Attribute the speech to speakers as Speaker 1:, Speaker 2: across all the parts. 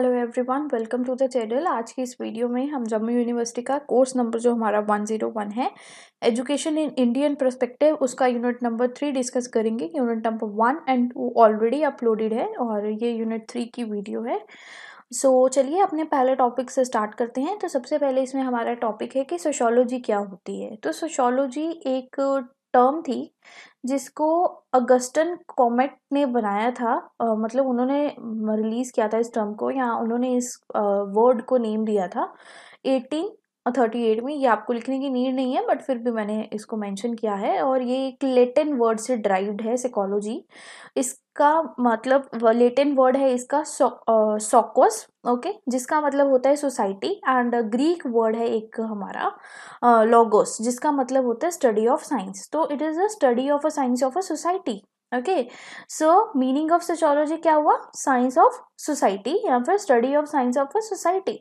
Speaker 1: Hello everyone welcome to the channel आज की इस वीडियो में हम जम्मू यूनिवर्सिटी का कोर्स नंबर जो हमारा 101 है एजुकेशन इन इंडियन प्रस्पेक्टिव उसका यूनिट नंबर थ्री डिस्कस करेंगे unit number one and two already uploaded है और ये यूनिट थ्री की वीडियो है सो so, चलिए अपने पहले टॉपिक से स्टार्ट करते हैं तो सबसे पहले इसमें हमारा टॉपिक है कि सोशोलॉजी क्या होती है तो सोशोलॉजी एक टर्म थी जिसको अगस्टन कॉमेट ने बनाया था आ, मतलब उन्होंने रिलीज़ किया था इस टर्म को या उन्होंने इस वर्ड को नेम दिया था एटीन थर्टी एट में ये आपको लिखने की नीड नहीं है बट फिर भी मैंने इसको मेंशन किया है और ये एक लेटेन वर्ड से ड्राइव्ड है सिकोलॉजी इसका मतलब लेटेन वर्ड है इसका सोकोस ओके जिसका मतलब होता है सोसाइटी एंड ग्रीक वर्ड है एक हमारा लॉगोस जिसका मतलब होता है स्टडी ऑफ साइंस तो it is a study of a science of a society okay so meaning of sociology क्या हुआ साइंस ऑफ सोसाइटी या फिर study of science of a society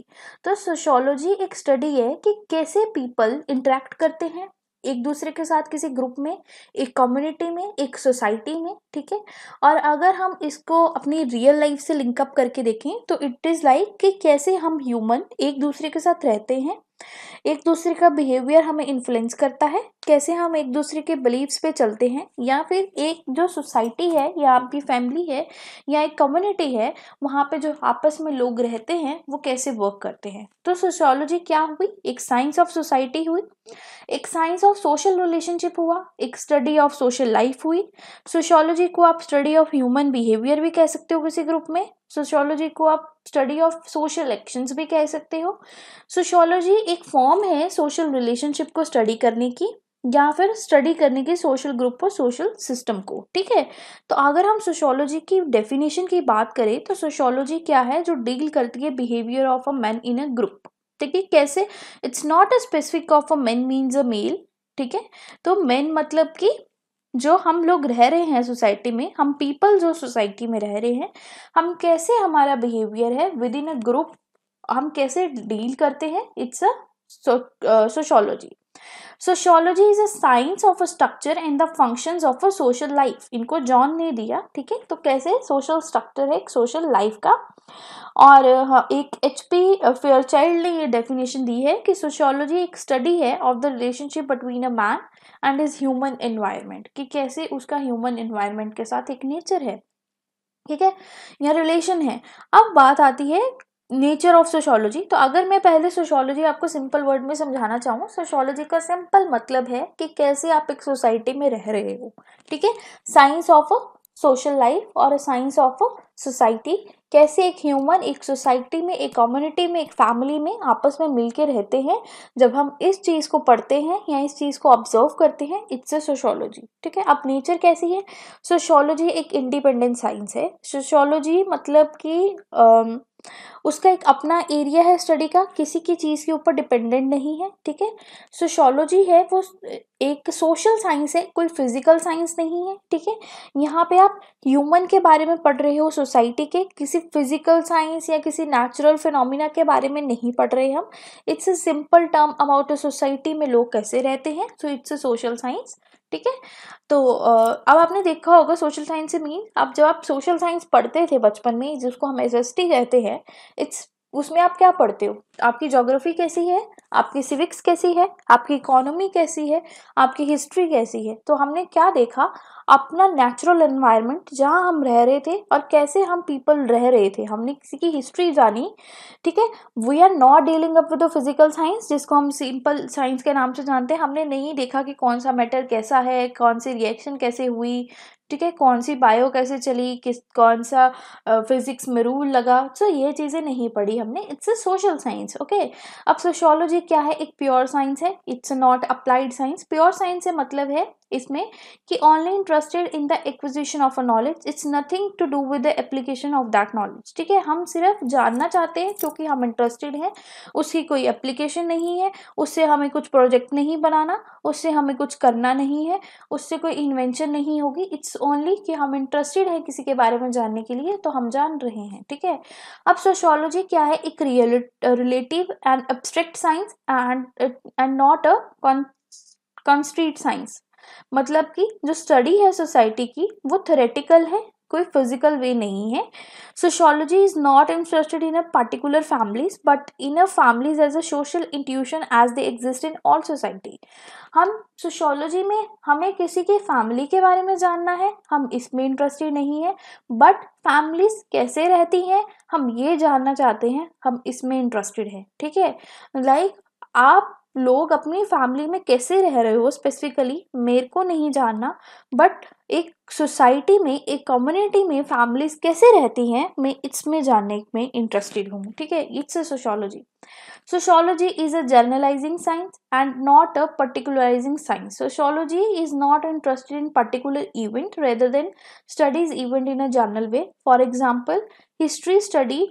Speaker 1: तो सोशोलॉजी एक स्टडी है कि कैसे पीपल इंटरेक्ट करते हैं एक दूसरे के साथ किसी ग्रुप में एक कम्युनिटी में एक सोसाइटी में ठीक है और अगर हम इसको अपनी रियल लाइफ से लिंकअप करके देखें तो इट इज़ लाइक कि कैसे हम ह्यूमन एक दूसरे के साथ रहते हैं एक दूसरे का बिहेवियर हमें इन्फ्लुएंस करता है कैसे हम एक दूसरे के बिलीव्स पे चलते हैं या फिर एक जो सोसाइटी है या आपकी फैमिली है या एक कम्युनिटी है वहाँ पे जो आपस में लोग रहते हैं वो कैसे वर्क करते हैं तो सोशोलॉजी क्या हुई एक साइंस ऑफ सोसाइटी हुई एक साइंस ऑफ सोशल रिलेशनशिप हुआ एक स्टडी ऑफ सोशल लाइफ हुई सोशोलॉजी को आप स्टडी ऑफ ह्यूमन बिहेवियर भी कह सकते हो किसी ग्रुप में सोशोलॉजी को आप स्टडी ऑफ सोशल एक्शंस भी कह सकते हो सोशोलॉजी एक फॉर्म है सोशल रिलेशनशिप को स्टडी करने की या फिर स्टडी करने की सोशल ग्रुप और सोशल सिस्टम को ठीक है तो अगर हम सोशोलॉजी की डेफिनेशन की बात करें तो सोशोलॉजी क्या है जो डील करती है behaviour of a man in a group ठीक है कैसे it's not a specific of a man means a male ठीक है तो मैन मतलब कि जो हम लोग रह रहे हैं सोसाइटी में हम पीपल जो सोसाइटी में रह रहे हैं हम कैसे हमारा बिहेवियर है विद इन अ ग्रुप हम कैसे डील करते हैं it's a sociology sociology is a science of a structure and the function of a social life इनको जॉन ने दिया ठीक है तो कैसे सोशल स्ट्रक्चर है एक सोशल लाइफ का और हाँ, एक एच पी फेयर चाइल्ड ने ये डेफिनेशन दी है कि सोशोलॉजी एक स्टडी है of the relationship between a man and is human environment कि कैसे उसका ह्यूमन एनवायरमेंट के साथ एक नेचर है ठीक है या रिलेशन है अब बात आती है नेचर ऑफ सोशोलॉजी तो अगर मैं पहले सोशोलॉजी आपको सिंपल वर्ड में समझाना चाहूँ सोशोलॉजी का सिंपल मतलब है कि कैसे आप एक सोसाइटी में रह रहे हो ठीक है science of a social life और साइंस ऑफ अ सोसाइटी कैसे एक ह्यूमन एक सोसाइटी में एक कम्युनिटी में एक फैमिली में आपस में मिलके रहते हैं जब हम इस चीज़ को पढ़ते हैं या इस चीज़ को ऑब्जर्व करते हैं इट्स अ सोशोलॉजी ठीक है अब नेचर कैसी है सोशोलॉजी एक इंडिपेंडेंट साइंस है सोशोलॉजी मतलब कि उसका एक अपना एरिया है स्टडी का किसी की चीज़ के ऊपर डिपेंडेंट नहीं है ठीक है सोशोलॉजी है वो एक सोशल साइंस है कोई फिजिकल साइंस नहीं है ठीक है यहाँ पे आप ह्यूमन के बारे में पढ़ रहे हो सोसाइटी के किसी फिजिकल साइंस या किसी नेचुरल फिनोमिना के बारे में नहीं पढ़ रहे हम it's a simple term about a society में लोग कैसे रहते हैं so it's a social science ठीक है तो अब आपने देखा होगा सोशल साइंस से मीन अब जब आप सोशल साइंस पढ़ते थे बचपन में जिसको हम एस कहते हैं इट्स उसमें आप क्या पढ़ते हो आपकी जोग्राफ़ी कैसी है आपकी सिविक्स कैसी है आपकी इकोनॉमी कैसी है आपकी हिस्ट्री कैसी है तो हमने क्या देखा अपना नेचुरल एनवायरनमेंट जहाँ हम रह रहे थे और कैसे हम पीपल रह रहे थे हमने किसी की हिस्ट्री जानी ठीक है we are not dealing up with physical science जिसको हम सिंपल साइंस के नाम से जानते हैं हमने नहीं देखा कि कौन सा मैटर कैसा है कौन सी रिएक्शन कैसे हुई ठीक है कौन सी बायो कैसे चली किस कौन सा फिजिक्स में रूल लगा सो ये चीज़ें नहीं पढ़ी हमने it's a social science okay अब सोशोलॉजी क्या है एक प्योर साइंस है it's not applied science pure science से मतलब है इसमें कि only interested in the acquisition of a knowledge it's nothing to do with the application of that knowledge ठीक है हम सिर्फ जानना चाहते हैं क्योंकि हम इंटरेस्टेड हैं उसकी कोई एप्लीकेशन नहीं है उससे हमें कुछ प्रोजेक्ट नहीं बनाना उससे हमें कुछ करना नहीं है उससे कोई इन्वेंशन नहीं होगी इट्स ओनली कि हम इंटरेस्टेड हैं किसी के बारे में जानने के लिए तो हम जान रहे हैं ठीक है अब सोशोलॉजी क्या है एक relative and abstract science and and not a concrete science मतलब कि जो स्टडी है सोसाइटी की वो थेरेटिकल है कोई फिजिकल वे नहीं है sociology is not interested in a particular families but in a families as a social intuition as they exist in all society हम सोशोलॉजी में हमें किसी के फैमिली के बारे में जानना है हम इसमें इंटरेस्टेड नहीं है बट फैमिलीज कैसे रहती हैं हम ये जानना चाहते हैं हम इसमें इंटरेस्टेड हैं ठीक है लाइक like, आप लोग अपनी फैमिली में कैसे रह रहे हो स्पेसिफिकली मेरे को नहीं जानना बट एक सोसाइटी में एक कम्युनिटी में फैमिलीज कैसे रहती हैं मैं इसमें जानने में इंटरेस्टेड हूँ ठीक है it's a sociology sociology is a generalising science and not a particularising science sociology is not interested in particular event rather than studies event in a general way for example history study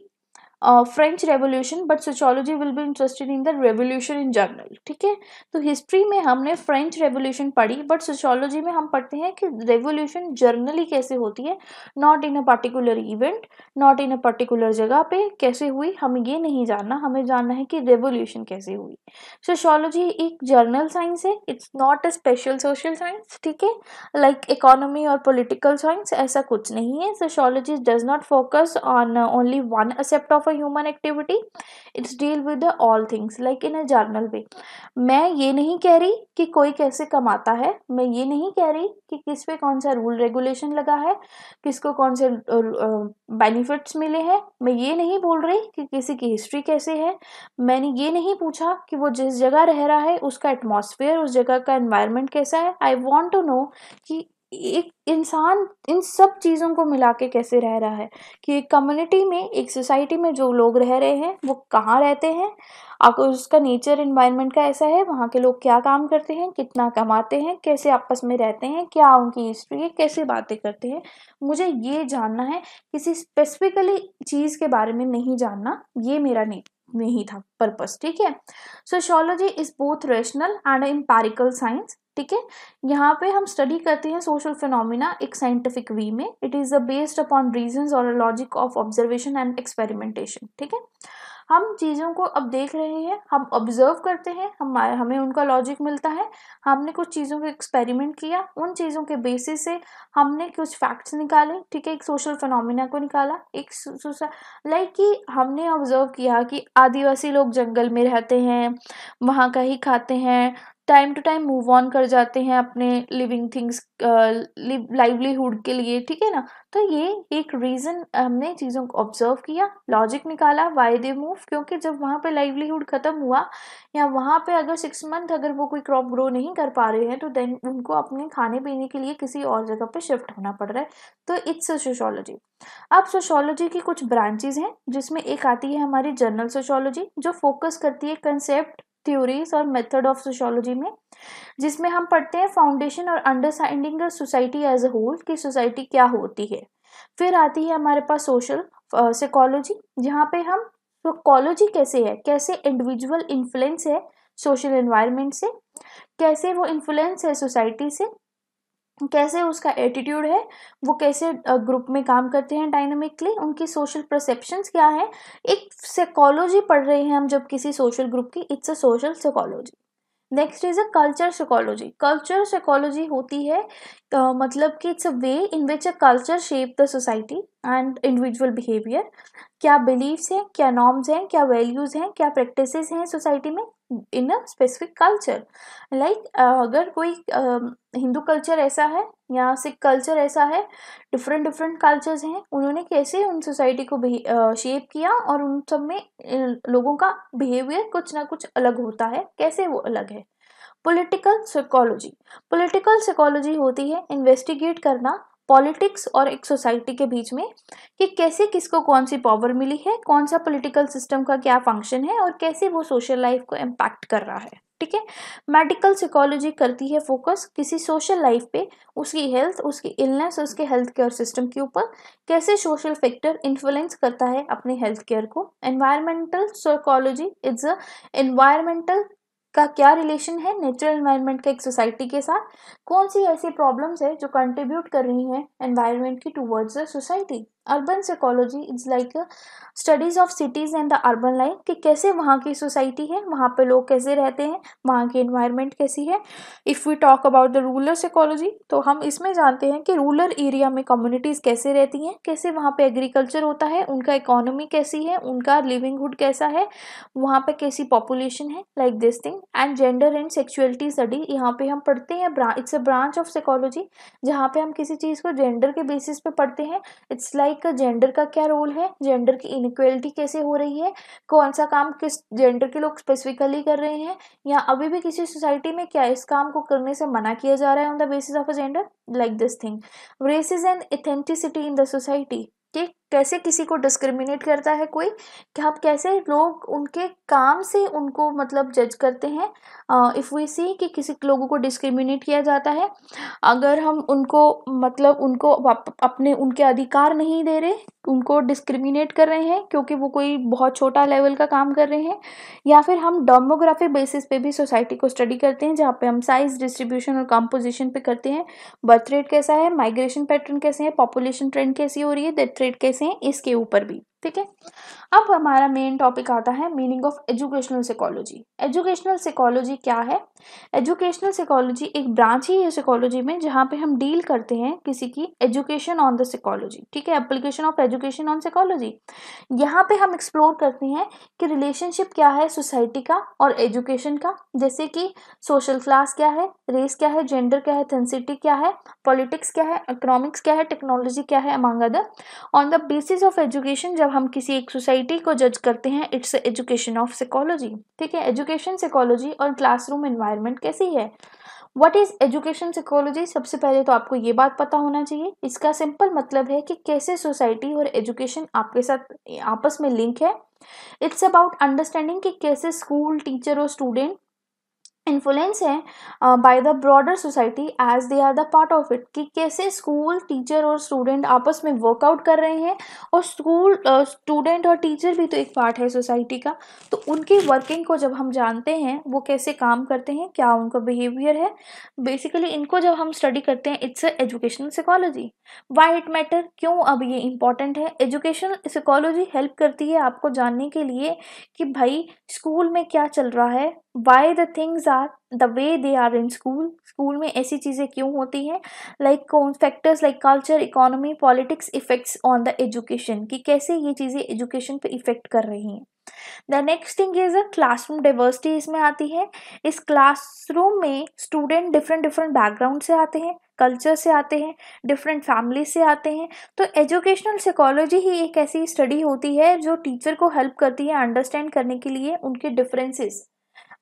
Speaker 1: French revolution but sociology will be interested in the revolution in general ठीक है तो history में हमने French revolution पढ़ी but sociology में हम पढ़ते हैं कि रेवोल्यूशन जर्नली कैसे होती है not in a particular event not in a particular जगह पे कैसे हुई हमें ये नहीं जानना हमें जानना है कि रेवोल्यूशन कैसे हुई सोशोलॉजी एक जर्नल साइंस है it's not a special social science ठीक है लाइक इकोनॉमी और पोलिटिकल साइंस ऐसा कुछ नहीं है sociology does not focus on only one aspect of of a human activity it's deal with all things like in a general way मैं ये नहीं कह रही कि कोई कैसे कमाता है मैं ये नहीं कह रही कि किस पे कौन सा रूल रेगुलेशन लगा है किसको कौन से बेनिफिट्स मिले हैं मैं ये नहीं बोल रही कि किसी की हिस्ट्री कैसे है मैंने ये नहीं पूछा कि वो जिस जगह रह रहा है उसका एटमॉस्फेयर उस जगह का एनवायरनमेंट कैसा है आई वॉन्ट टू नो कि एक इंसान इन सब चीज़ों को मिला के कैसे रह रहा है कि एक कम्युनिटी में एक सोसाइटी में जो लोग रह रहे हैं वो कहाँ रहते हैं आपको उसका नेचर इन्वायरमेंट का ऐसा है वहाँ के लोग क्या काम करते हैं कितना कमाते हैं कैसे आपस में रहते हैं क्या उनकी हिस्ट्री है कैसे बातें करते हैं मुझे ये जानना है किसी स्पेसिफिकली चीज़ के बारे में नहीं जानना ये मेरा नहीं में ही था पर्पज ठीक है sociology is both rational and empirical science ठीक है यहाँ पे हम स्टडी करते हैं सोशल फिनोमिना एक साइंटिफिक वे में it is a based upon reason और logic of observation and experimentation ठीक है हम चीज़ों को अब देख रहे हैं हम ऑब्जर्व करते हैं हम हमें उनका लॉजिक मिलता है हमने कुछ चीज़ों का एक्सपेरिमेंट किया उन चीज़ों के बेसिस से हमने कुछ फैक्ट्स निकाले ठीक है एक सोशल फिनोमिना को निकाला एक लाइक कि हमने ऑब्जर्व किया कि आदिवासी लोग जंगल में रहते हैं वहाँ का ही खाते हैं time to time move on कर जाते हैं अपने लिविंग थिंग्स लाइवलीहुड के लिए ठीक है ना तो ये एक रीज़न हमने चीज़ों को ऑब्जर्व किया लॉजिक निकाला वाई दे मूव क्योंकि जब वहाँ पे लाइवलीहुड ख़त्म हुआ या वहाँ पे अगर सिक्स मंथ अगर वो कोई क्रॉप ग्रो नहीं कर पा रहे हैं तो देन उनको अपने खाने पीने के लिए किसी और जगह पे शिफ्ट होना पड़ रहा है तो इट्स सोशोलॉजी अब सोशोलॉजी की कुछ ब्रांचेज हैं जिसमें एक आती है हमारी जनरल सोशोलॉजी जो फोकस करती है कंसेप्ट थ्योरीज और मेथड ऑफ सोशोलॉजी में जिसमें हम पढ़ते हैं फाउंडेशन और understanding society as a whole कि सोसाइटी क्या होती है फिर आती है हमारे पास सोशल साइकोलॉजी जहाँ पे हम साइकोलॉजी कैसे है कैसे इंडिविजुअल इन्फ्लुएंस है सोशल इन्वायरमेंट से कैसे वो इन्फ्लुएंस है सोसाइटी से कैसे उसका एटीट्यूड है वो कैसे ग्रुप में काम करते हैं डायनामिकली उनकी सोशल परसेप्शंस क्या है एक साइकोलॉजी पढ़ रहे हैं हम जब किसी सोशल ग्रुप की it's a social psychology next is a culture psychology culture psychology होती है uh, मतलब कि it's a way in which a culture shape the society and individual behaviour क्या बिलीव्स हैं क्या नॉर्म्स हैं क्या वैल्यूज़ हैं क्या प्रैक्टिसेस हैं सोसाइटी में in a specific culture like अगर कोई um, हिंदू uh, कल्चर ऐसा है या सिख कल्चर ऐसा है डिफरेंट डिफरेंट कल्चर्स हैं उन्होंने कैसे उन सोसाइटी को शेप uh, किया और उन सब में uh, लोगों का बिहेवियर कुछ ना कुछ अलग होता है कैसे वो अलग है पॉलिटिकल साइकोलॉजी पॉलिटिकल साइकोलॉजी होती है इन्वेस्टिगेट करना पॉलिटिक्स और एक सोसाइटी के बीच में कि कैसे किसको कौन सी पावर मिली है कौन सा पॉलिटिकल सिस्टम का क्या फंक्शन है और कैसे वो सोशल लाइफ को इम्पैक्ट कर रहा है ठीक है मेडिकल साइकोलॉजी करती है फोकस किसी सोशल लाइफ पे उसकी हेल्थ उसकी इलनेस उसके हेल्थ केयर सिस्टम के ऊपर कैसे सोशल फैक्टर इन्फ्लुएंस करता है अपने हेल्थ केयर को environmental psychology is a environmental इसका क्या रिलेशन है नेचुरल एनवायरनमेंट का एक सोसाइटी के साथ कौन सी ऐसी प्रॉब्लम्स है जो कंट्रीब्यूट कर रही हैं एनवायरनमेंट की towards the society urban psychology is like studies of cities and the urban life कि कैसे वहाँ की सोसाइटी है वहाँ पे लोग कैसे रहते हैं वहाँ की इन्वायरमेंट कैसी है if we talk about the rural psychology तो हम इसमें जानते हैं कि रूरल एरिया में कम्युनिटीज़ कैसे रहती हैं कैसे वहाँ पे एग्रीकल्चर होता है उनका इकोनॉमी कैसी है उनका लिविंगहुड कैसा है वहाँ पर कैसी पॉपुलेशन है like this thing and gender and sexuality study यहाँ पर हम पढ़ते हैं it's a branch of psychology जहाँ पर हम किसी चीज़ को जेंडर के बेसिस पे पढ़ते हैं इट्स लाइक का जेंडर का क्या रोल है जेंडर की इनक्वेलिटी कैसे हो रही है कौन सा काम किस जेंडर के लोग स्पेसिफिकली कर रहे हैं या अभी भी किसी सोसाइटी में क्या इस काम को करने से मना किया जा रहा है on the basis of a gender like this thing racism and authenticity in the society ठीक कैसे किसी को डिस्क्रिमिनेट करता है कोई कि आप कैसे लोग उनके काम से उनको मतलब जज करते हैं इफ़ वी सी कि किसी लोगों को डिस्क्रिमिनेट किया जाता है अगर हम उनको मतलब उनको अपने उनके अधिकार नहीं दे रहे उनको डिस्क्रिमिनेट कर रहे हैं क्योंकि वो कोई बहुत छोटा लेवल का काम कर रहे हैं या फिर हम डेमोग्राफी बेसिस पे भी सोसाइटी को स्टडी करते हैं जहाँ पे हम साइज डिस्ट्रीब्यूशन और कंपोजिशन पे करते हैं बर्थ रेट कैसा है माइग्रेशन पैटर्न कैसे है पॉपुलेशन ट्रेंड कैसी हो रही है डेथ रेट कैसे हैं इसके ऊपर भी ठीक है अब हमारा मेन टॉपिक आता है meaning of educational psychology educational psychology क्या है एजुकेशनल साइकोलॉजी एक ब्रांच ही है साइकोलॉजी में जहाँ पे हम डील करते हैं किसी की एजुकेशन ऑन द साइकोलॉजी ठीक है application of education on psychology यहाँ पे हम एक्सप्लोर करते हैं कि रिलेशनशिप क्या है सोसाइटी का और एजुकेशन का जैसे कि सोशल क्लास क्या है रेस क्या है जेंडर क्या है थेंसिटी क्या है पॉलिटिक्स क्या है इकोनॉमिक्स क्या है टेक्नोलॉजी क्या है among other on the basis of education जब हम किसी एक सोसाइटी को जज करते हैं इट्स एजुकेशन ऑफ साइकोलॉजी ठीक है एजुकेशन साइकोलॉजी और क्लासरूम एनवायरनमेंट कैसी है व्हाट इज़ एजुकेशन साइकोलॉजी सबसे पहले तो आपको ये बात पता होना चाहिए इसका सिंपल मतलब है कि कैसे सोसाइटी और एजुकेशन आपके साथ आपस में लिंक है इट्स अबाउट अंडरस्टैंडिंग कि कैसे स्कूल टीचर और स्टूडेंट इन्फ्लुएंस है by the broader society as they are the part of it कि कैसे स्कूल टीचर और स्टूडेंट आपस में वर्कआउट कर रहे हैं और स्कूल स्टूडेंट uh, और टीचर भी तो एक पार्ट है सोसाइटी का तो उनकी वर्किंग को जब हम जानते हैं वो कैसे काम करते हैं क्या उनका बिहेवियर है बेसिकली इनको जब हम स्टडी करते हैं it's educational psychology why it matter क्यों अब ये इंपॉर्टेंट है एजुकेशनल साइकोलॉजी हेल्प करती है आपको जानने के लिए कि भाई स्कूल में क्या चल रहा है why the things are are the way they are in school school में ऐसी चीज़ें क्यों होती हैं लाइक कौन factors like culture economy politics effects on the education कि कैसे ये चीज़ें एजुकेशन पे इफ़ेक्ट कर रही हैं the next thing is a classroom diversity इसमें आती है इस क्लासरूम में स्टूडेंट डिफरेंट डिफरेंट बैकग्राउंड से आते हैं कल्चर से आते हैं डिफरेंट फैमिली से आते हैं तो एजुकेशनल साइकोलॉजी ही एक ऐसी स्टडी होती है जो टीचर को हेल्प करती है अंडरस्टैंड करने के लिए उनके डिफरेंसेस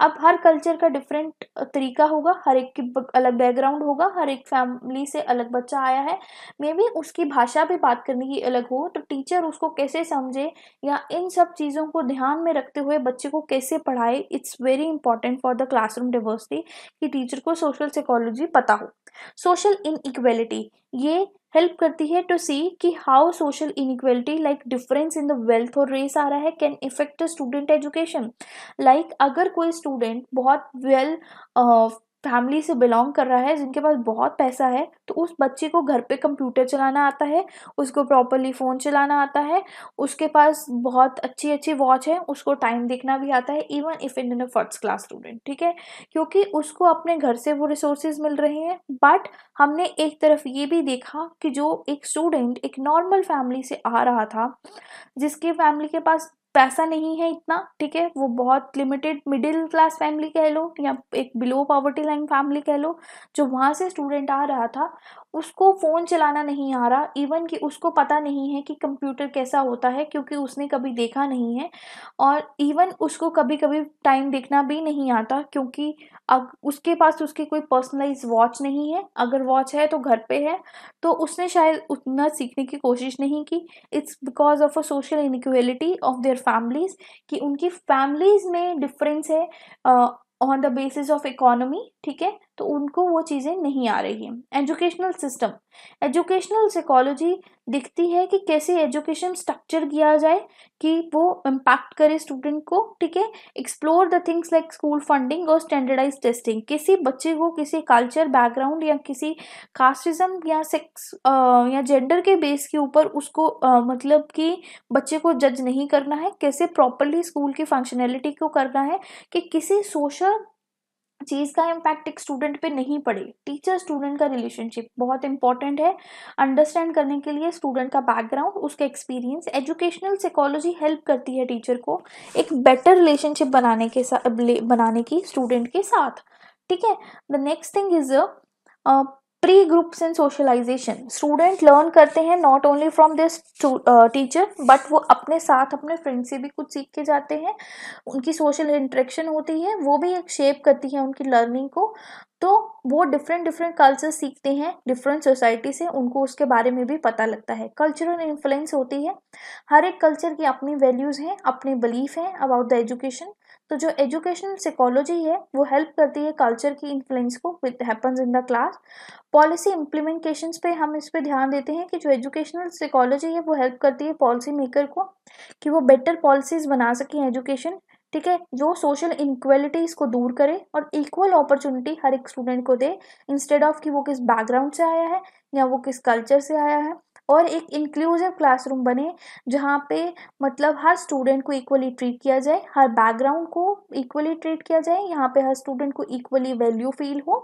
Speaker 1: अब हर कल्चर का डिफरेंट तरीका होगा हर एक की अलग बैकग्राउंड होगा हर एक फैमिली से अलग बच्चा आया है मे बी उसकी भाषा भी बात करने की अलग हो तो टीचर उसको कैसे समझे या इन सब चीज़ों को ध्यान में रखते हुए बच्चे को कैसे पढ़ाए it's very important for the classroom diversity कि टीचर को सोशल साइकोलॉजी पता हो सोशल इन ये हेल्प करती है टू सी कि how social inequality like difference in the wealth और रेस आ रहा है can effect student education like अगर कोई स्टूडेंट बहुत वेल well, uh, फैमिली से बिलोंग कर रहा है जिनके पास बहुत पैसा है तो उस बच्चे को घर पे कंप्यूटर चलाना आता है उसको प्रॉपरली फ़ोन चलाना आता है उसके पास बहुत अच्छी अच्छी वॉच है उसको टाइम देखना भी आता है even if in first class student ठीक है क्योंकि उसको अपने घर से वो रिसोर्सेज मिल रहे हैं बट हमने एक तरफ ये भी देखा कि जो एक स्टूडेंट एक नॉर्मल फैमिली से आ रहा था जिसके फैमिली के पास पैसा नहीं है इतना ठीक है वो बहुत लिमिटेड मिडिल क्लास फैमिली कह लो या एक बिलो पॉवर्टी लाइन फैमिली कह लो जो वहाँ से स्टूडेंट आ रहा था उसको फ़ोन चलाना नहीं आ रहा इवन कि उसको पता नहीं है कि कंप्यूटर कैसा होता है क्योंकि उसने कभी देखा नहीं है और इवन उसको कभी कभी टाइम देखना भी नहीं आता क्योंकि अब उसके पास उसकी कोई पर्सनलाइज वॉच नहीं है अगर वॉच है तो घर पे है तो उसने शायद उतना सीखने की कोशिश नहीं की it's because of a social inequality of their families कि उनकी फैमिलीज़ में डिफरेंस है on the basis of economy ठीक है तो उनको वो चीज़ें नहीं आ रही हैं एजुकेशनल सिस्टम एजुकेशनल साइकोलॉजी दिखती है कि कैसे एजुकेशन स्ट्रक्चर किया जाए कि वो इम्पैक्ट करे स्टूडेंट को ठीक है explore the things like school funding और स्टैंडर्डाइज टेस्टिंग किसी बच्चे को किसी कल्चर बैकग्राउंड या किसी कास्टिज्म या सेक्स या जेंडर के बेस के ऊपर उसको आ, मतलब कि बच्चे को जज नहीं करना है कैसे प्रॉपरली स्कूल की फंक्शनैलिटी को करना है कि किसी सोशल चीज़ का इम्पैक्ट एक स्टूडेंट पे नहीं पड़े टीचर स्टूडेंट का रिलेशनशिप बहुत इंपॉर्टेंट है अंडरस्टैंड करने के लिए स्टूडेंट का बैकग्राउंड उसका एक्सपीरियंस एजुकेशनल साइकोलॉजी हेल्प करती है टीचर को एक बेटर रिलेशनशिप बनाने के साथ बनाने की स्टूडेंट के साथ ठीक है the next thing is peer groups and socialisation student learn करते हैं not only from this teacher but वो अपने साथ अपने फ्रेंड से भी कुछ सीख के जाते हैं उनकी सोशल इंट्रेक्शन होती है वो भी एक शेप करती है उनकी लर्निंग को तो वो डिफरेंट डिफरेंट कल्चर सीखते हैं डिफरेंट सोसाइटी से उनको उसके बारे में भी पता लगता है कल्चरल इन्फ्लुएंस होती है हर एक कल्चर की अपनी वैल्यूज़ हैं अपने बिलीफ हैं अबाउट द एजुकेशन तो जो एजुकेशनल साइकोलॉजी है वो हेल्प करती है कल्चर की इन्फ्लुएंस को with happens in the class policy implementation पे हम इस पर ध्यान देते हैं कि जो एजुकेशनल साइकोलॉजी है वो हेल्प करती है पॉलिसी मेकर को कि वो बेटर पॉलिसीज बना सकें एजुकेशन ठीक है जो सोशल इनक्वेलिटीज को दूर करे और इक्वल अपॉर्चुनिटी हर एक स्टूडेंट को दे इंस्टेड ऑफ कि वो किस बैकग्राउंड से आया है या वो किस कल्चर से आया है और एक इंक्लूसिव क्लासरूम बने जहाँ पे मतलब हर स्टूडेंट को इक्वली ट्रीट किया जाए हर बैकग्राउंड को इक्वली ट्रीट किया जाए यहाँ पे हर स्टूडेंट को इक्वली वैल्यू फील हो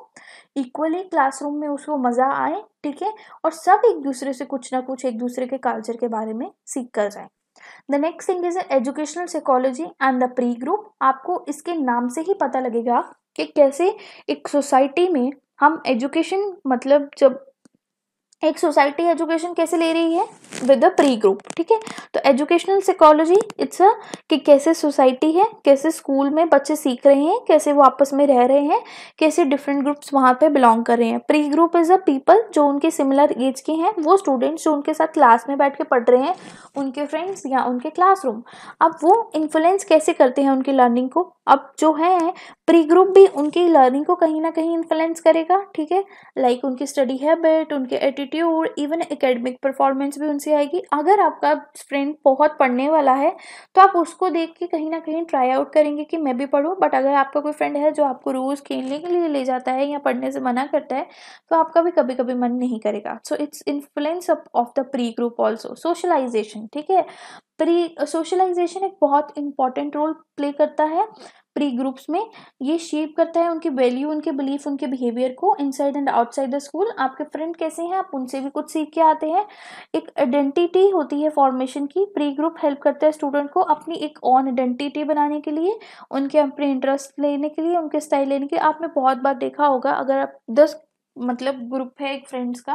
Speaker 1: इक्वली क्लासरूम में उसको मज़ा आए ठीक है और सब एक दूसरे से कुछ ना कुछ एक दूसरे के कल्चर के बारे में सीख कर जाए the next thing is educational psychology and the peer group आपको इसके नाम से ही पता लगेगा कि कैसे एक सोसाइटी में हम एजुकेशन मतलब जब एक सोसाइटी एजुकेशन कैसे ले रही है विद अ प्री ग्रुप ठीक है तो एजुकेशनल साइकोलॉजी इट्स अ कि कैसे सोसाइटी है कैसे स्कूल में बच्चे सीख रहे हैं कैसे वो आपस में रह रहे हैं कैसे डिफरेंट ग्रुप्स वहाँ पे बिलोंग कर रहे हैं peer group is a people जो उनके सिमिलर एज के हैं वो स्टूडेंट्स जो उनके साथ क्लास में बैठ के पढ़ रहे हैं उनके फ्रेंड्स या उनके क्लासरूम अब वो इन्फ्लुएंस कैसे करते हैं उनकी लर्निंग को अब जो है प्री ग्रुप भी उनकी लर्निंग को कहीं ना कहीं इन्फ्लुएंस करेगा ठीक है लाइक उनकी स्टडी हैबिट उनके एटीट्यूड इवन एकेडमिक परफॉर्मेंस भी उनसे आएगी अगर आपका फ्रेंड बहुत पढ़ने वाला है तो आप उसको देख के कहीं ना कहीं ट्राई आउट करेंगे कि मैं भी पढ़ूँ बट अगर आपका कोई फ्रेंड है जो आपको रोज़ खेलने के लिए ले जाता है या पढ़ने से मना करता है तो आपका भी कभी कभी मन नहीं करेगा so it's influence of the peer group also socialisation ठीक है प्री सोशलाइजेशन एक बहुत इंपॉर्टेंट रोल प्ले करता है प्री ग्रुप्स में ये शेप करता है उनके वैल्यू उनके बिलीफ उनके बिहेवियर को inside and outside the school आपके फ्रेंड कैसे हैं आप उनसे भी कुछ सीख के आते हैं एक आइडेंटिटी होती है फॉर्मेशन की प्री ग्रुप हेल्प करता है स्टूडेंट को अपनी एक ऑन आइडेंटिटी बनाने के लिए उनके अपने इंटरेस्ट लेने के लिए उनके स्टाइल लेने के लिए आपने बहुत बार देखा होगा अगर आप दस मतलब ग्रुप है एक फ्रेंड्स का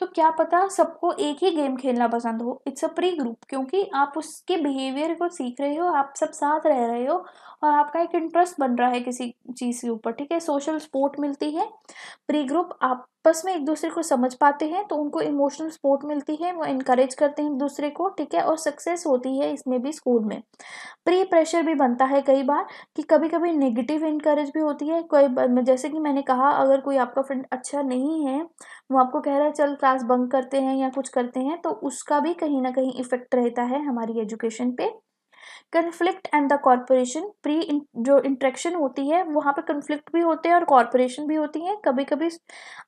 Speaker 1: तो क्या पता सबको एक ही गेम खेलना पसंद हो इट्स अ प्री ग्रुप क्योंकि आप उसके बिहेवियर को सीख रहे हो आप सब साथ रह रहे हो और आपका एक इंटरेस्ट बन रहा है किसी चीज़ के ऊपर ठीक है सोशल सपोर्ट मिलती है प्री ग्रुप आपस में एक दूसरे को समझ पाते हैं तो उनको इमोशनल सपोर्ट मिलती है वो इनक्रेज करते हैं एक दूसरे को ठीक है और सक्सेस होती है इसमें भी स्कूल में प्री प्रेशर भी बनता है कई बार कि कभी कभी नेगेटिव इंकरेज भी होती है कोई जैसे कि मैंने कहा अगर कोई आपका फ्रेंड अच्छा नहीं है वो आपको कह रहा है चल क्लास बंक करते हैं या कुछ करते हैं तो उसका भी कहीं ना कहीं इफ़ेक्ट रहता है हमारी एजुकेशन पे conflict and the corporation peer जो इंट्रैक्शन होती है वहाँ पर कन्फ्लिक्ट भी होते हैं और कॉरपोरेशन भी होती है कभी कभी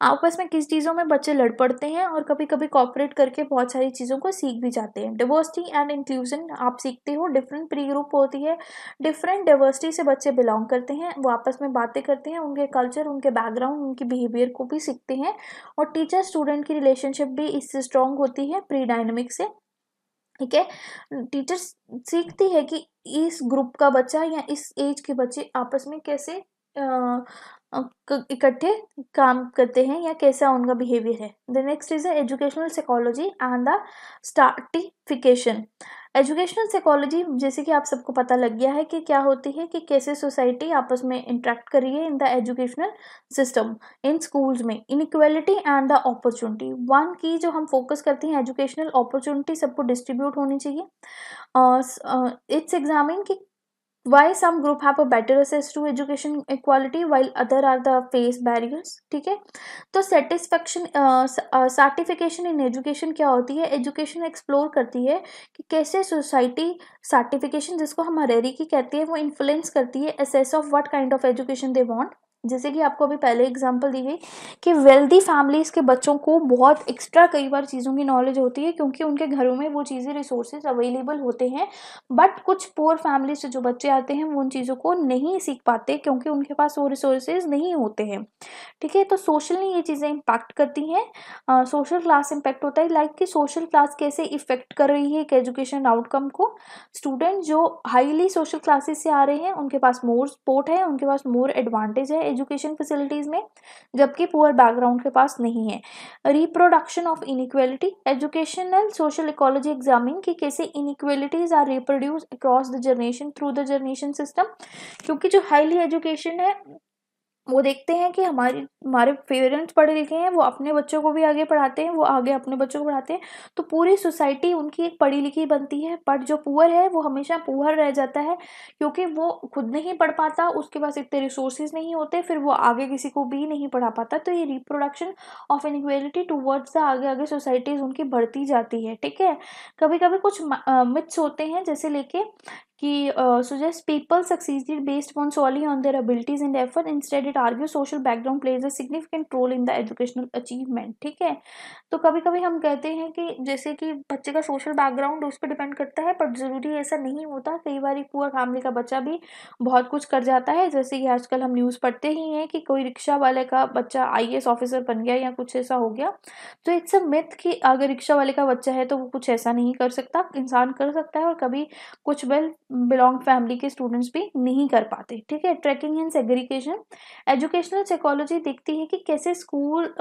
Speaker 1: आपस में किस चीज़ों में बच्चे लड़ पड़ते हैं और कभी कभी कॉपरेट करके बहुत सारी चीज़ों को सीख भी जाते हैं डिवर्सिटी एंड इंक्लूजन आप सीखते हो डिफरेंट प्री ग्रुप होती है डिफरेंट डाइवर्सिटी से बच्चे बिलोंग करते हैं वो आपस में बातें करते हैं उनके कल्चर उनके बैकग्राउंड उनके बिहेवियर को भी सीखते हैं और टीचर स्टूडेंट की रिलेशनशिप भी इससे स्ट्रॉन्ग होती है प्री डायनेमिक से ठीक है टीचर्स सीखती है कि इस ग्रुप का बच्चा या इस एज के बच्चे आपस में कैसे इकट्ठे काम करते हैं या कैसा उनका बिहेवियर है the next is the educational psychology and the stratification educational psychology जैसे कि आप सबको पता लग गया है कि क्या होती है कि कैसे सोसाइटी आपस में इंट्रैक्ट करिए है in the educational system in schools में inequality and the opportunity one की जो हम फोकस करते हैं एजुकेशनल अपॉर्चुनिटी सबको डिस्ट्रीब्यूट होनी चाहिए इट्स एग्जामिन कि why some group have a better access to education equality while other are the face barriers ठीक है तो satisfaction सर्टिफिकेशन इन एजुकेशन क्या होती है एजुकेशन एक्सप्लोर करती है कि कैसे सोसाइटी सर्टिफिकेशन जिसको हम हरेरी की कहती है वो इन्फ्लुएंस करती है access of what kind of education they want जैसे कि आपको अभी पहले एग्जांपल दी गई कि वेल्दी फैमिलीज़ के बच्चों को बहुत एक्स्ट्रा कई बार चीज़ों की नॉलेज होती है क्योंकि उनके घरों में वो चीज़ें रिसोर्सेज अवेलेबल होते हैं बट कुछ पुअर फैमिली से जो बच्चे आते हैं वो उन चीज़ों को नहीं सीख पाते क्योंकि उनके पास वो रिसोर्सेज नहीं होते हैं ठीक है तो सोशली ये चीज़ें इम्पैक्ट करती हैं सोशल क्लास इम्पैक्ट होता है लाइक कि सोशल क्लास कैसे इफ़ेक्ट कर रही है एक एजुकेशन आउटकम को स्टूडेंट जो हाईली सोशल क्लासेस से आ रहे हैं उनके पास मोर सपोर्ट है उनके पास मोर एडवांटेज है एजुकेशन फैसिलिटीज़ में जबकि पुअर बैकग्राउंड के पास नहीं है reproduction of inequality educational social ecology examine की कैसे inequalities are reproduce across the generation through the generation system क्योंकि जो हाईली एजुकेशन है वो देखते हैं कि हमारे हमारे पेरेंट्स पढ़े लिखे हैं वो अपने बच्चों को भी आगे पढ़ाते हैं वो आगे अपने बच्चों को पढ़ाते हैं तो पूरी सोसाइटी उनकी एक पढ़ी लिखी बनती है बट जो पुअर है वो हमेशा पुअर रह जाता है क्योंकि वो खुद नहीं पढ़ पाता उसके पास इतने रिसोर्सेज नहीं होते फिर वो आगे किसी को भी नहीं पढ़ा पाता तो ये reproduction of inequality towards the आगे आगे सोसाइटीज़ उनकी बढ़ती जाती है ठीक है कभी कभी कुछ मिथ्स होते हैं जैसे लेके कि suggest people succeeded based on solely on their abilities and effort instead it argues social background plays a significant role in the educational achievement ठीक है तो कभी कभी हम कहते हैं कि जैसे कि बच्चे का सोशल बैकग्राउंड उस पर डिपेंड करता है बट ज़रूरी ऐसा नहीं होता कई बार एक पुअर फैमिली का बच्चा भी बहुत कुछ कर जाता है जैसे कि आजकल हम न्यूज़ पढ़ते ही हैं कि कोई रिक्शा वाले का बच्चा आई ऑफिसर बन गया या कुछ ऐसा हो गया तो इट्स अ मिथ कि अगर रिक्शा वाले का बच्चा है तो वो कुछ ऐसा नहीं कर सकता इंसान कर सकता है और कभी कुछ वेल बिलोंग फैमिली के स्टूडेंट्स भी नहीं कर पाते ठीक है tracking and segregation educational psychology देखती है कि कैसे स्कूल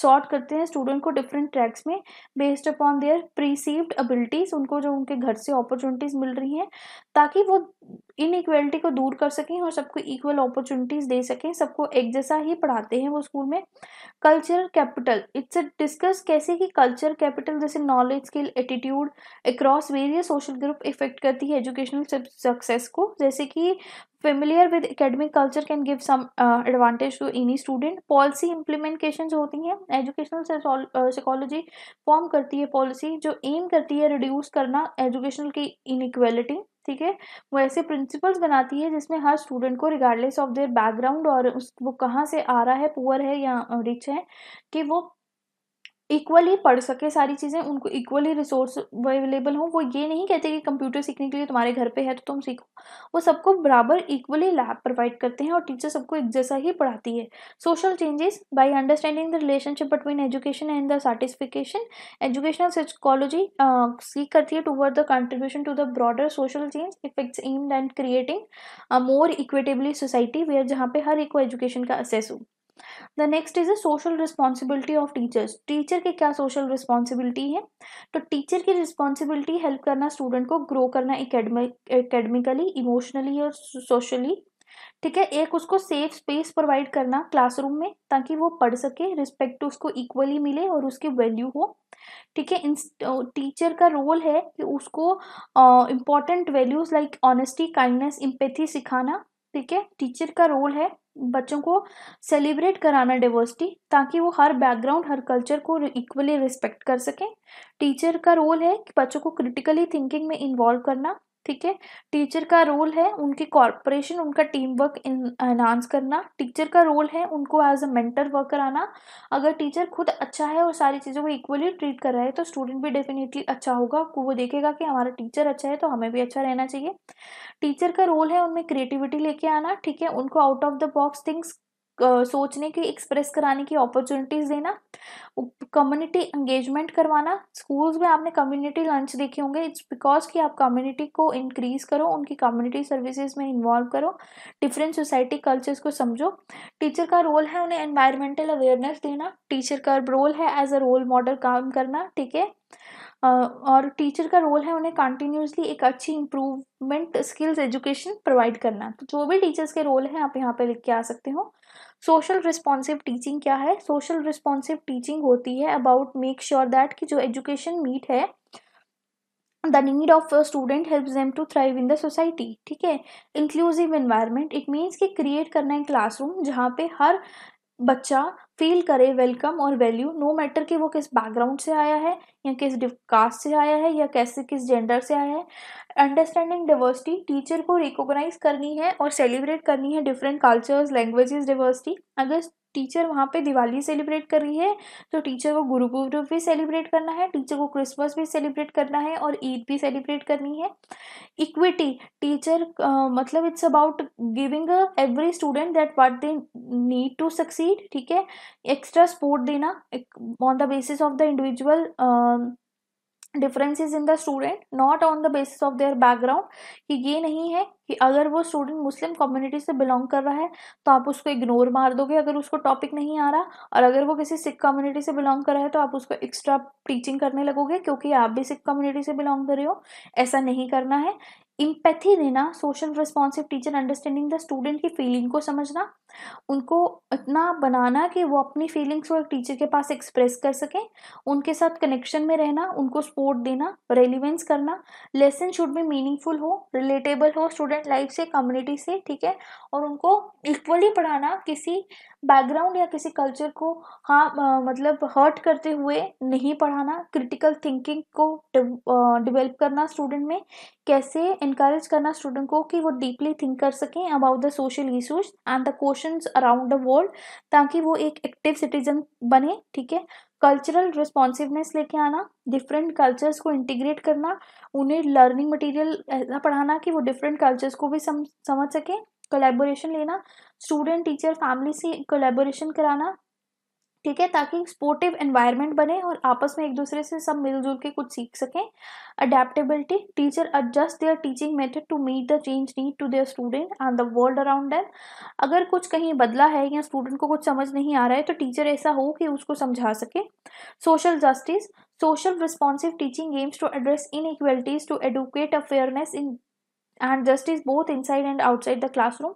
Speaker 1: सॉर्ट करते हैं स्टूडेंट को डिफरेंट ट्रैक्स में based upon their perceived abilities उनको जो उनके घर से अपॉर्चुनिटीज़ मिल रही हैं ताकि वो इन इक्वेलिटी को दूर कर सकें और सबको इक्वल अपॉर्चुनिटीज़ दे सकें सबको एक जैसा ही पढ़ाते हैं वो स्कूल में culture capital it's a discuss कैसे कि कल्चर कैपिटल जैसे knowledge skill attitude across various social group effect करती है एजुकेशनल सक्सेस को जैसे कि familiar with academic culture can give some advantage to any student policy implementation जो होती हैं एजुकेशनल साइकोलॉजी फॉर्म करती है पॉलिसी जो एम करती है रिड्यूस करना एजुकेशनल की इनक्वेलिटी ठीक है वो ऐसे प्रिंसिपल्स बनाती है जिसमें हर स्टूडेंट को रिगार्डलेस ऑफ देयर बैकग्राउंड और उस वो कहाँ से आ रहा है पुअर है या रिच uh, है कि वो इक्वली पढ़ सके सारी चीज़ें उनको इक्वली रिसोर्स अवेलेबल हो वो ये नहीं कहते कि कंप्यूटर सीखने के लिए तुम्हारे घर पे है तो तुम सीखो वो सबको बराबर इक्वली लैब प्रोवाइड करते हैं और टीचर सबको एक जैसा ही पढ़ाती है social changes by understanding the relationship between education and the certification educational psychology सीख करती है toward the contribution to the broader social change effects aimed and creating more equitably society where जहाँ पे हर एक को एजुकेशन का असेस हो the next is a social responsibility of teachers teacher के क्या सोशल रिस्पॉन्सिबिलिटी है तो टीचर की रिस्पॉन्सिबिलिटी हेल्प करना स्टूडेंट को ग्रो करना एकेडमिकली इमोशनली और सोशली ठीक है एक उसको सेफ स्पेस प्रोवाइड करना क्लासरूम में ताकि वो पढ़ सके रिस्पेक्ट उसको इक्वली मिले और उसकी वैल्यू हो ठीक है टीचर का रोल है कि उसको important values like honesty kindness empathy सिखाना ठीक है टीचर का रोल है बच्चों को सेलिब्रेट कराना डिवर्सिटी ताकि वो हर बैकग्राउंड हर कल्चर को इक्वली रिस्पेक्ट कर सकें टीचर का रोल है कि बच्चों को क्रिटिकली थिंकिंग में इन्वॉल्व करना ठीक है टीचर का रोल है उनके कॉरपोरेशन उनका टीम वर्क एनहांस करना टीचर का रोल है उनको एज अ मेंटर वर्क कराना अगर टीचर खुद अच्छा है और सारी चीज़ों को इक्वली ट्रीट कर रहा है तो स्टूडेंट भी डेफिनेटली अच्छा होगा वो देखेगा कि हमारा टीचर अच्छा है तो हमें भी अच्छा रहना चाहिए टीचर का रोल है उनमें क्रिएटिविटी लेके आना ठीक है उनको out of the box things सोचने की एक्सप्रेस कराने की अपॉर्चुनिटीज़ देना कम्युनिटी एंगेजमेंट करवाना स्कूल्स में आपने कम्युनिटी लंच देखे होंगे इट्स बिकॉज कि आप कम्युनिटी को इंक्रीज करो उनकी कम्युनिटी सर्विसेज में इन्वॉल्व करो डिफरेंट सोसाइटी कल्चर्स को समझो टीचर का रोल है उन्हें एनवायरमेंटल अवेयरनेस देना टीचर का रोल है एज अ रोल मॉडल काम करना ठीक है और टीचर का रोल है उन्हें कंटिन्यूसली एक अच्छी इम्प्रूवमेंट स्किल्स एजुकेशन प्रोवाइड करना तो जो भी टीचर्स के रोल हैं आप यहाँ पे लिख के आ सकते हो सोशल रिस्पॉन्सिव टीचिंग क्या है सोशल रिस्पॉन्सिव टीचिंग होती है अबाउट मेक श्योर दैट कि जो एजुकेशन मीट है the need of student help them to thrive in the society ठीक है इंक्लूसिव इन्वायरमेंट इट मीन्स कि क्रिएट करना है क्लासरूम जहाँ पे हर बच्चा फील करे वेलकम और वैल्यू नो मैटर कि वो किस बैकग्राउंड से आया है या किस कास्ट से आया है या कैसे किस जेंडर से आया है अंडरस्टैंडिंग डिवर्सिटी टीचर को रिकॉग्नाइज करनी है और सेलिब्रेट करनी है डिफरेंट कल्चर्स लैंग्वेजेस डिवर्सिटी अगर टीचर वहाँ पे दिवाली सेलिब्रेट कर रही है तो टीचर को गुरु भी सेलिब्रेट करना है टीचर को क्रिसमस भी सेलिब्रेट करना है और ईद भी सेलिब्रेट करनी है इक्विटी टीचर मतलब it's about giving every student that what they need to succeed ठीक है एक्स्ट्रा सपोर्ट देना on the basis of the individual differences in the student not on the basis of their background कि ये नहीं है कि अगर वो स्टूडेंट मुस्लिम कम्युनिटी से बिलोंग कर रहा है तो आप उसको इग्नोर मार दोगे अगर उसको टॉपिक नहीं आ रहा और अगर वो किसी सिख कम्युनिटी से बिलोंग कर रहा है तो आप उसको एक्स्ट्रा टीचिंग करने लगोगे क्योंकि आप भी सिख कम्युनिटी से बिलोंग कर रहे हो ऐसा नहीं करना है इम्पैथी देना social responsive teacher understanding the student की फीलिंग को समझना उनको इतना बनाना कि वो अपनी फीलिंग्स को एक टीचर के पास एक्सप्रेस कर सकें उनके साथ कनेक्शन में रहना उनको सपोर्ट देना रेलिवेंस करना लेसन शुड भी मीनिंगफुल हो रिलेटेबल हो स्टूडेंट लाइफ से कम्युनिटी से ठीक है और उनको इक्वली पढ़ाना किसी बैकग्राउंड या किसी कल्चर को हाँ मतलब हर्ट करते हुए नहीं पढ़ाना क्रिटिकल थिंकिंग को डेवलप करना स्टूडेंट में कैसे इनक्रेज करना स्टूडेंट को कि वो डीपली थिंक कर सकें about the social issues and the question around the world ताकि वो एक एक्टिव सिटीजन बने ठीक है कल्चरल रिस्पॉन्सिवनेस लेके आना डिफरेंट कल्चर्स को इंटीग्रेट करना उन्हें लर्निंग मटेरियल ऐसा पढ़ाना कि वो डिफरेंट कल्चर्स को भी सम, समझ सकें कोलेबोरेशन लेना स्टूडेंट टीचर फैमिली से कोलेबोरेशन कराना ठीक है ताकि स्पोर्टिव एनवायरनमेंट बने और आपस में एक दूसरे से सब मिलजुल के कुछ सीख सकें adaptability teacher adjust their teaching method to meet the change need to their student and the world around them अगर कुछ कहीं बदला है या स्टूडेंट को कुछ समझ नहीं आ रहा है तो टीचर ऐसा हो कि उसको समझा सके social justice social responsive teaching aims to address inequalities to educate a fairness and justice both inside and outside the classroom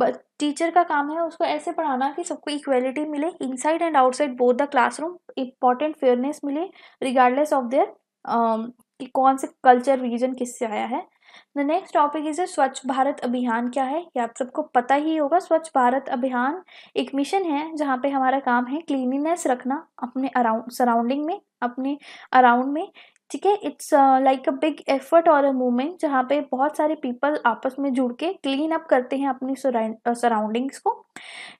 Speaker 1: but teacher का काम है उसको ऐसे पढ़ाना कि सबको इक्वेलिटी मिले inside and outside both the classroom important fairness मिले रिगार्डलेस ऑफ देयर कि कौन से कल्चर रीजन किससे आया है द नेक्स्ट टॉपिक इज स्वच्छ भारत अभियान क्या है ये आप सबको पता ही होगा स्वच्छ भारत अभियान एक मिशन है जहाँ पे हमारा काम है क्लीनिनेस रखना अपने अराउंड सराउंडिंग में अपने अराउंड में ठीक है it's like a big effort और अ मूवमेंट जहाँ पे बहुत सारे पीपल आपस में जुड़ के क्लीन अप करते हैं अपनी सराउंडिंग्स uh, को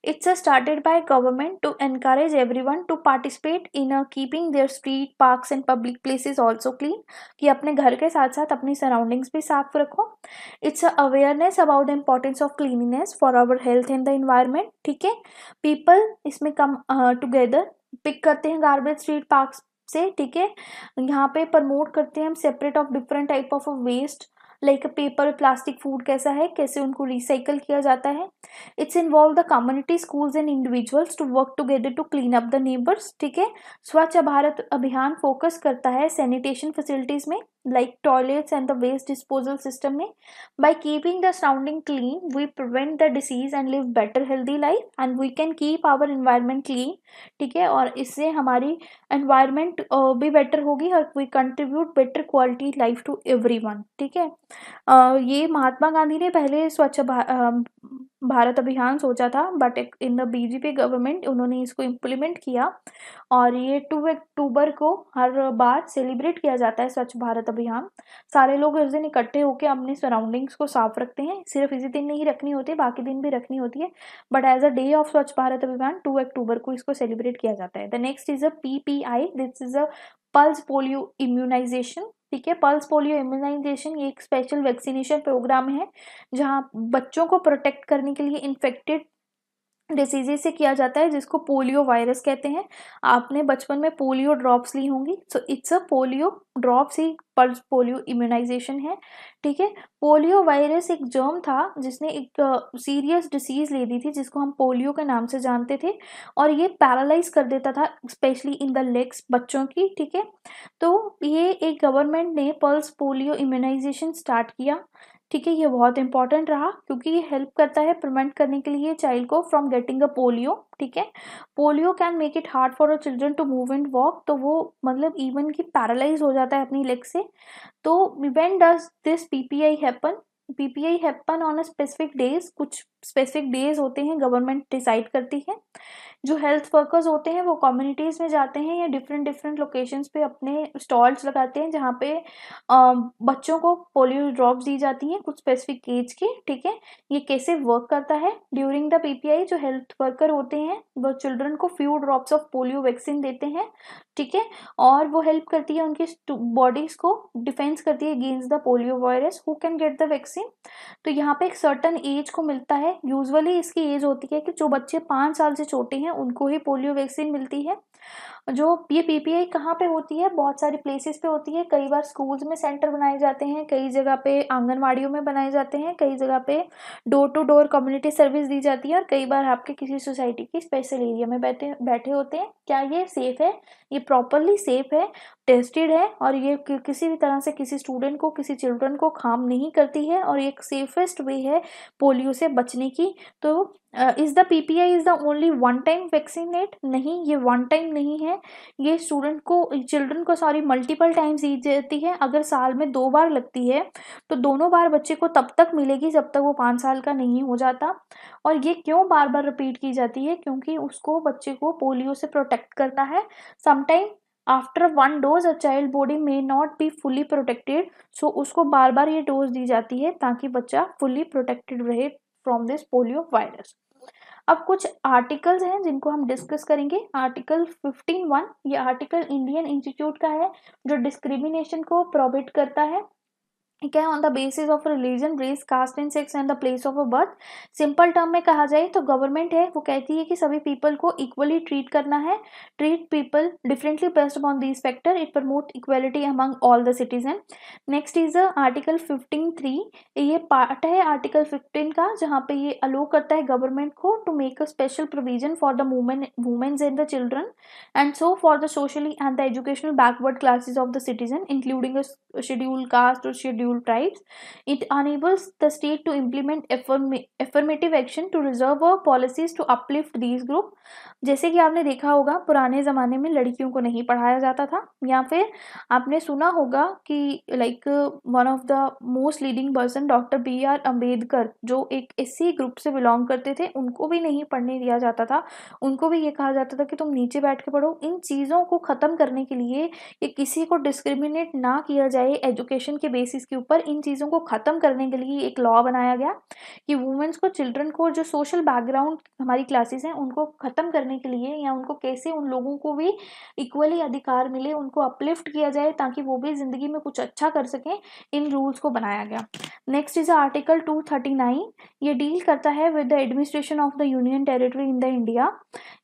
Speaker 1: it's a started by government to encourage everyone to participate in keeping their street parks and public places also clean कि अपने घर के साथ साथ अपनी सराउंडिंग्स भी साफ रखो it's a awareness about the importance of cleanliness for our health and the environment ठीक है पीपल इसमें कम टुगेदर पिक करते हैं गार्बेज स्ट्रीट पार्क से ठीक है यहाँ पे प्रमोट करते हैं हम separate of different type of waste like paper plastic food कैसा है कैसे उनको रिसाइकल किया जाता है it's involve the community schools and individuals to work together to clean up the neighbours ठीक है स्वच्छ भारत अभियान फोकस करता है सैनिटेशन फैसिलिटीज़ में like toilets and the waste disposal system mein. by keeping the surrounding clean we prevent the disease and live better healthy life and we can keep our environment clean theek hai aur isse hamari environment uh, bhi better hogi और we contribute better quality life to everyone theek hai uh, ye ये महात्मा गांधी ने पहले uh, Bharat Abhiyan सोचा था but in the BJP government उन्होंने इसको implement किया और ये टू अक्टूबर को हर बार सेलिब्रेट किया जाता है स्वच्छ भारत अभियान सारे लोग इस दिन इकट्ठे होकर अपने सराउंडिंग्स को साफ रखते हैं सिर्फ इसी दिन नहीं रखनी होती है बाकी दिन भी रखनी होती है but as a day of Swachh Bharat अभियान टू अक्टूबर को इसको सेलिब्रेट किया जाता है the next is a P P I this is a pulse polio immunisation ठीक है पल्स पोलियो इम्यूनाइजेशन ये एक स्पेशल वैक्सीनेशन प्रोग्राम है जहाँ बच्चों को प्रोटेक्ट करने के लिए इन्फेक्टेड डिसीजे से किया जाता है जिसको पोलियो वायरस कहते हैं आपने बचपन में पोलियो ड्रॉप्स ली होंगी so it's a polio drops ही पल्स पोलियो इम्यूनाइजेशन है ठीक है पोलियो वायरस एक जर्म था जिसने एक सीरियस डिसीज़ ले दी थी जिसको हम पोलियो के नाम से जानते थे और ये पैरालाइज कर देता था स्पेशली इन द लेग्स बच्चों की ठीक है तो ये एक गवर्नमेंट ने पल्स पोलियो इम्यूनाइजेशन स्टार्ट किया ठीक है ये बहुत इंपॉर्टेंट रहा क्योंकि ये हेल्प करता है प्रिवेंट करने के लिए चाइल्ड को फ्रॉम गेटिंग अ पोलियो ठीक है polio can make it hard for a children to move and walk तो वो मतलब इवन कि पैरालाइज हो जाता है अपनी लेग से तो when does this P P I happen P P I happen on a specific days कुछ स्पेसिफिक डेज होते हैं गवर्नमेंट डिसाइड करती है जो हेल्थ वर्कर्स होते हैं वो कम्युनिटीज़ में जाते हैं या डिफरेंट डिफरेंट लोकेशंस पे अपने स्टॉल्स लगाते हैं जहाँ पे बच्चों को पोलियो ड्रॉप्स दी जाती हैं कुछ स्पेसिफिक एज की ठीक है ये कैसे वर्क करता है ड्यूरिंग द पीपीआई जो हेल्थ वर्कर होते हैं वो चिल्ड्रन को few drops of polio vaccine देते हैं ठीक है और वो हेल्प करती है उनकी बॉडीज़ को डिफेंस करती है against the polio virus who can get the vaccine तो यहाँ पे एक सर्टन एज को मिलता है है यूजुअली इसकी एज होती है कि जो बच्चे पाँच साल से छोटे हैं उनको ही पोलियो वैक्सीन मिलती है जो ये पी पी आई कहाँ पर होती है बहुत सारी प्लेसेस पे होती है कई बार स्कूल्स में सेंटर बनाए जाते हैं कई जगह पे आंगनवाड़ियों में बनाए जाते हैं कई जगह पे door to door community service दी जाती है और कई बार आपके किसी सोसाइटी की स्पेशल एरिया में बैठे बैठे होते हैं क्या ये सेफ़ है ये प्रॉपरली सेफ़ है टेस्टेड है और ये कि, किसी भी तरह से किसी स्टूडेंट को किसी चिल्ड्रन को खाम नहीं करती है और एक सेफेस्ट वे है पोलियो से बचने की तो is the P P I is the only one time vaccinate नहीं ये वन टाइम नहीं है ये स्टूडेंट को चिल्ड्रन को सॉरी मल्टीपल टाइम्स दी जाती है अगर साल में दो बार लगती है तो दोनों बार बच्चे को तब तक मिलेगी जब तक वो पाँच साल का नहीं हो जाता और ये क्यों बार बार रिपीट की जाती है क्योंकि उसको बच्चे को पोलियो से प्रोटेक्ट करना है sometime after one dose a child body may not be fully protected so उसको बार बार ये डोज दी जाती है ताकि बच्चा फुली प्रोटेक्टेड रहे फ्रॉम दिस पोलियो वायरस अब कुछ आर्टिकल्स हैं जिनको हम डिस्कस करेंगे आर्टिकल फिफ्टीन वन ये आर्टिकल इंडियन इंस्टीट्यूट का है जो डिस्क्रिमिनेशन को प्रोबिट करता है क्या है on the basis of religion race caste and sex and the place of a birth simple term में कहा जाए तो गवर्नमेंट है वो कहती है कि सभी पीपल को इक्वली ट्रीट करना है treat people differently based upon this factor it promote equality among all the citizen next is article fifteen three ये पार्ट है आर्टिकल फिफ्टीन का जहाँ पे ये अलो करता है गवर्नमेंट को to make a special provision for the women women's and the children and so for the socially and the educational backward classes of the citizen including schedule caste और schedule scheduled tribes. It enables the state to implement affirmative action to reserve or policies to uplift these group. जैसे कि आपने देखा होगा पुराने ज़माने में लड़कियों को नहीं पढ़ाया जाता था या फिर आपने सुना होगा कि like one of the most leading person doctor B R Ambedkar जो एक एससी ग्रुप से बिलोंग करते थे उनको भी नहीं पढ़ने दिया जाता था उनको भी ये कहा जाता था कि तुम नीचे बैठ के पढ़ो इन चीज़ों को ख़त्म करने के लिए कि किसी को डिस्क्रिमिनेट ना किया जाए एजुकेशन के बेसिस के ऊपर इन चीज़ों को ख़त्म करने के लिए एक लॉ बनाया गया कि वुमेंस को चिल्ड्रन को जो सोशल बैकग्राउंड हमारी क्लासेस हैं उनको ख़त्म करने के लिए या उनको कैसे उन लोगों को भी इक्वली अधिकार मिले उनको अपलिफ्ट किया जाए ताकि वो भी ज़िंदगी में कुछ अच्छा कर सकें इन रूल्स को बनाया गया नेक्स्ट इज़ आर्टिकल टू ये डील करता है with the administration of the union territory in the India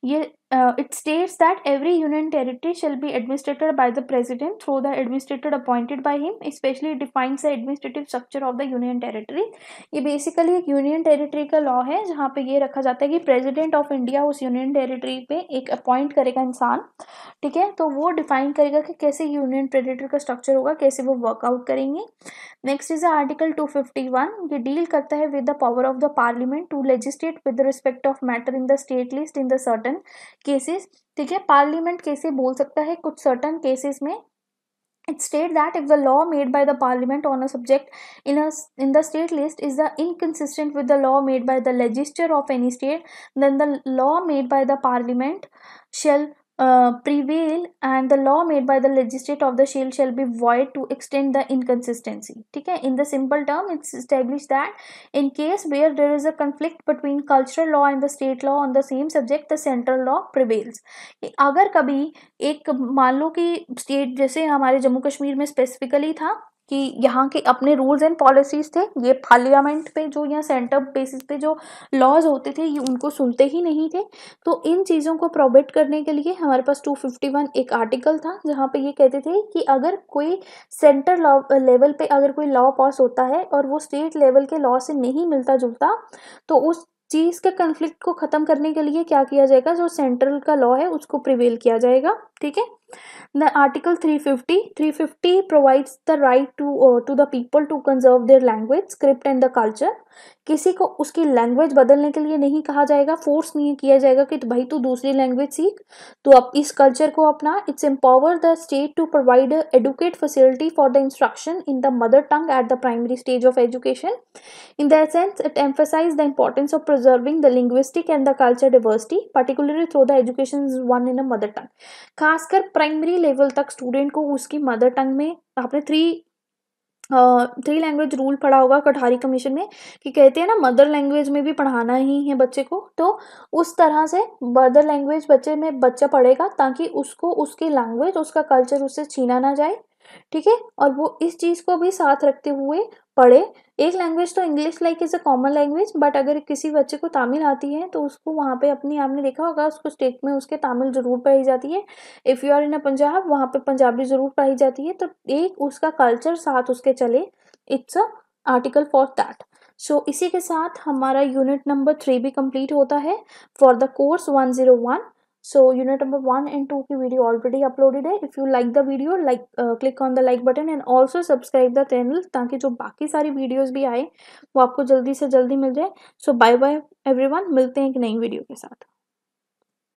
Speaker 1: ये uh, it states that every union territory shall be administered by the president through the administrator appointed by him especially it defines the administrative structure of the union territory ye basically ek union territory ka law hai jahan pe ye rakha jata hai ki president of India us union territory pe ek appoint karega insaan theek hai to wo define karega ki kaise union territory ka structure hoga kaise wo work out karenge next is article 251 ye deal karta hai with the power of the parliament to legislate with respect of matter in the state list in the certain cases ठीक है parliament कैसे बोल सकता है कुछ certain cases में it state that if the law made by the parliament on a subject in in the state list is the inconsistent with the law made by the legislature of any state then the law made by the parliament shall prevail and the law made by the लेजिस्ट्रेट of the shall shall be void to extend the inconsistency ठीक है in the simple term it's establish that in case where there is a conflict between cultural law and the state law on the same subject the central law prevails अगर कभी एक मान लो कि state जैसे हमारे जम्मू कश्मीर में स्पेसिफिकली था कि यहाँ के अपने रूल्स एंड पॉलिसीज थे ये पार्लियामेंट पे जो या सेंटर बेसिस पे जो लॉज होते थे ये उनको सुनते ही नहीं थे तो इन चीज़ों को प्रोबेट करने के लिए हमारे पास 251 एक आर्टिकल था जहाँ पे ये कहते थे कि अगर कोई सेंटर लॉ लेवल पे अगर कोई लॉ पास होता है और वो स्टेट लेवल के लॉ से नहीं मिलता जुलता तो उस चीज़ के कन्फ्लिक्ट को ख़त्म करने के लिए क्या किया जाएगा जो सेंट्रल का लॉ है उसको प्रिवेल किया जाएगा ठीक है the article 350 350 provides the right to uh, to the people to conserve their language script and the culture किसी को उसकी लैंग्वेज बदलने के लिए नहीं कहा जाएगा फोर्स नहीं किया जाएगा कि भाई तू दूसरी लैंग्वेज सीख तो अब इस कल्चर को अपना it's empower the state to provide adequate facility for the instruction in the mother tongue at the primary stage of education in the sense it emphasize the importance of preserving the linguistic and the culture diversity particularly through the education one in a mother tongue खासकर primary level तक student को उसकी mother tongue में आपने three three language rule पढ़ा होगा कटारी commission में कि कहते हैं ना मदर लैंग्वेज में भी पढ़ाना ही है बच्चे को तो उस तरह से मदर लैंग्वेज बच्चे में बच्चा पढ़ेगा ताकि उसको उसकी लैंग्वेज उसका कल्चर उससे छीना ना जाए ठीक है और वो इस चीज़ को भी साथ रखते हुए पढ़े एक लैंग्वेज तो English like is a common language but अगर किसी बच्चे को तमिल आती है तो उसको वहाँ पे अपनी आपने देखा होगा उसको स्टेट में उसके तमिल ज़रूर पढ़ी जाती है if you are in a Punjab वहाँ पे पंजाबी ज़रूर पढ़ी जाती है तो एक उसका कल्चर साथ उसके चले it's a article for that so इसी के साथ हमारा यूनिट नंबर थ्री भी कंप्लीट होता है for the course one zero one so unit number one and two की वीडियो ऑलरेडी अपलोडेड है if you like the video like click on the like button and also subscribe the channel ताकि जो बाकी सारी videos भी आए वो आपको जल्दी से जल्दी मिल जाए सो बाय बाय एवरी मिलते हैं एक नई वीडियो के साथ